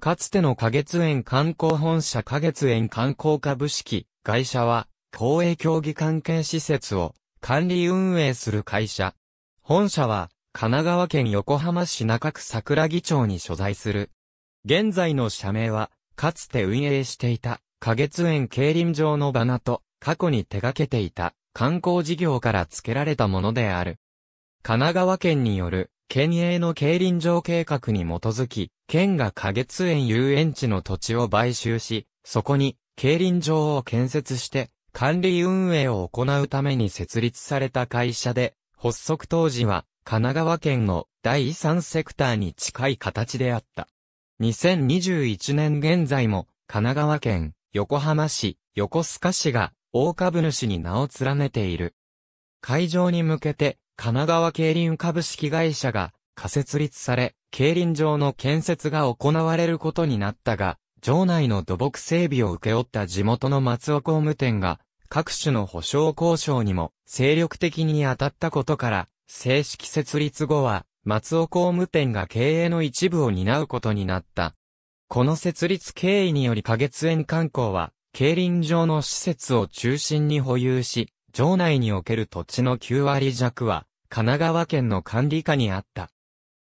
かつての花月園観光本社花月園観光株式会社は、公営競技関係施設を管理運営する会社。本社は、神奈川県横浜市中区桜木町に所在する。現在の社名は、かつて運営していた、花月園競輪場のバナと、過去に手掛けていた観光事業から付けられたものである。神奈川県による県営の競輪場計画に基づき、県が花月園遊園地の土地を買収し、そこに競輪場を建設して、管理運営を行うために設立された会社で、発足当時は神奈川県の第3セクターに近い形であった。2021年現在も神奈川県横浜市横須賀市が大株主に名を連ねている。会場に向けて神奈川競輪株式会社が仮設立され、競輪場の建設が行われることになったが、場内の土木整備を受け負った地元の松尾工務店が、各種の保障交渉にも精力的に当たったことから、正式設立後は、松尾工務店が経営の一部を担うことになった。この設立経緯により花月園観光は、競輪場の施設を中心に保有し、場内における土地の9割弱は、神奈川県の管理下にあった。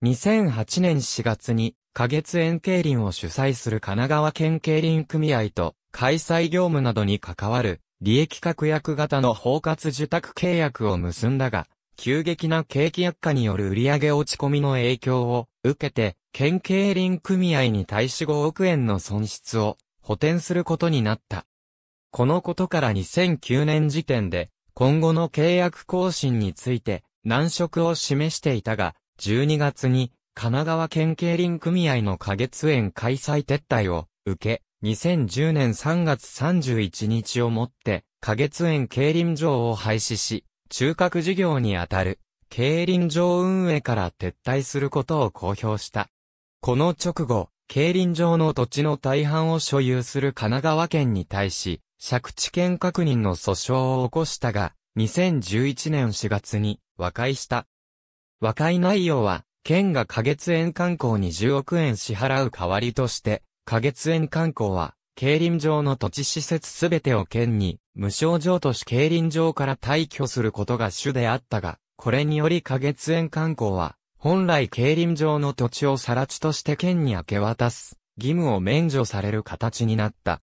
2008年4月に、花月園競輪を主催する神奈川県競輪組合と、開催業務などに関わる、利益確約型の包括受託契約を結んだが、急激な景気悪化による売上落ち込みの影響を受けて、県競輪組合に対し5億円の損失を補填することになった。このことから2009年時点で、今後の契約更新について、難色を示していたが、12月に神奈川県競輪組合の花月園開催撤退を受け、2010年3月31日をもって、花月園競輪場を廃止し、中核事業にあたる、競輪場運営から撤退することを公表した。この直後、競輪場の土地の大半を所有する神奈川県に対し、借地権確認の訴訟を起こしたが、2011年4月に和解した。和解内容は、県が花月園観光に10億円支払う代わりとして、花月園観光は、競輪場の土地施設すべてを県に、無償譲渡し競輪場から退去することが主であったが、これにより花月園観光は、本来競輪場の土地をさら地として県に明け渡す、義務を免除される形になった。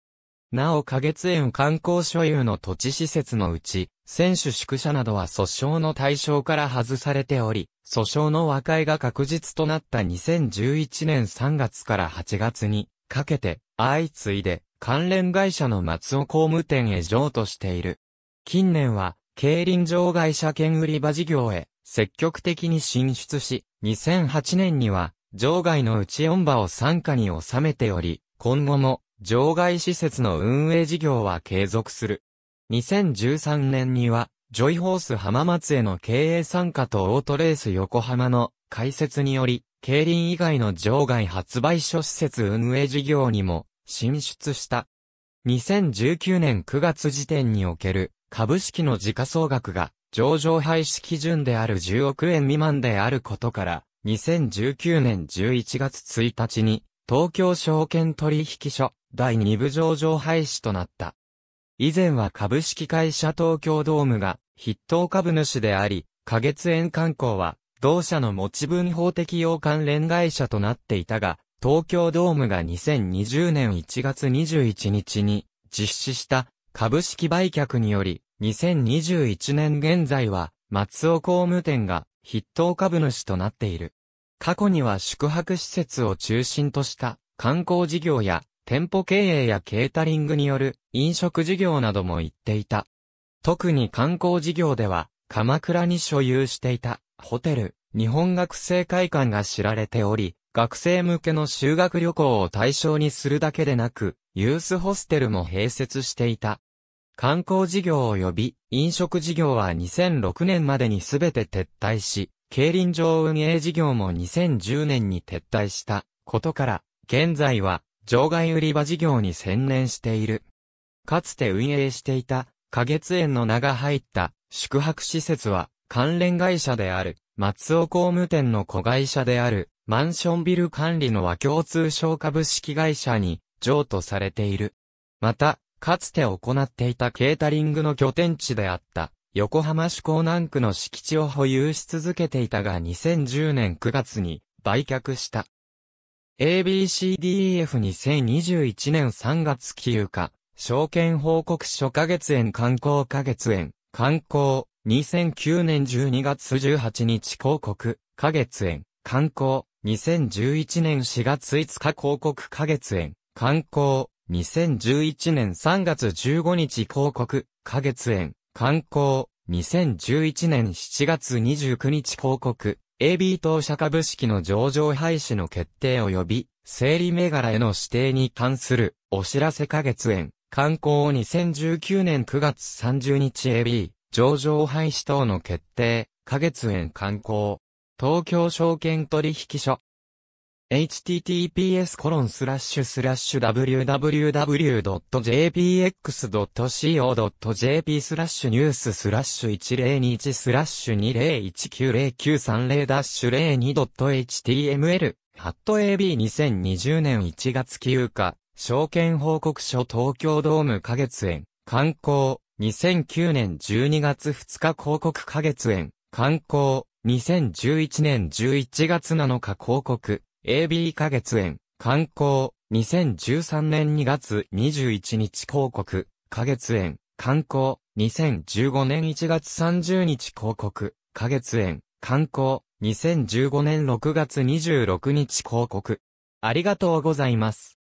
なお花月園観光所有の土地施設のうち、選手宿舎などは訴訟の対象から外されており、訴訟の和解が確実となった2011年3月から8月にかけて、相次いで関連会社の松尾工務店へ譲渡している。近年は、競輪場外車券売り場事業へ積極的に進出し、2008年には、場外の内音4場を傘下に収めており、今後も、場外施設の運営事業は継続する。2013年には、ジョイホース浜松への経営参加とオートレース横浜の開設により、競輪以外の場外発売所施設運営事業にも進出した。2019年9月時点における株式の時価総額が上場廃止基準である10億円未満であることから、2019年11月1日に東京証券取引所第2部上場廃止となった。以前は株式会社東京ドームが筆頭株主であり、花月園観光は同社の持ち分法適用関連会社となっていたが、東京ドームが2020年1月21日に実施した株式売却により、2021年現在は松尾工務店が筆頭株主となっている。過去には宿泊施設を中心とした観光事業や店舗経営やケータリングによる飲食事業なども行っていた。特に観光事業では、鎌倉に所有していたホテル、日本学生会館が知られており、学生向けの修学旅行を対象にするだけでなく、ユースホステルも併設していた。観光事業及び飲食事業は2006年までにすべて撤退し、競輪場運営事業も2010年に撤退したことから、現在は場外売り場事業に専念している。かつて運営していた、花月園の名が入った宿泊施設は、関連会社である、松尾工務店の子会社である、マンションビル管理の和共通商株式会社に譲渡されている。また、かつて行っていたケータリングの拠点地であった、横浜市港南区の敷地を保有し続けていたが2010年9月に売却した。ABCDEF2021 年3月期有価、証券報告書花月園観光花月園、観光、2009年12月18日広告、花月園、観光、2011年4月5日広告花月園、観光、2011年3月15日広告、花月園、観光、2011年7月29日広告、AB 当社株式の上場廃止の決定及び、整理銘柄への指定に関するお知らせ下月園、観光2019年9月30日 AB、上場廃止等の決定、下月園観光、東京証券取引所、https://www.jpx.co.jp スラッシュニューススラッシュ1021スラッシュ 20190930-02.html ハット AB2020 年1月9日、証券報告書東京ドーム花月園、観光、2009年12月2日広告花月園、観光、2011年11月7日広告、AB 花月園、観光、2013年2月21日広告、花月園、観光、2015年1月30日広告、花月園、観光、2015年6月26日広告。ありがとうございます。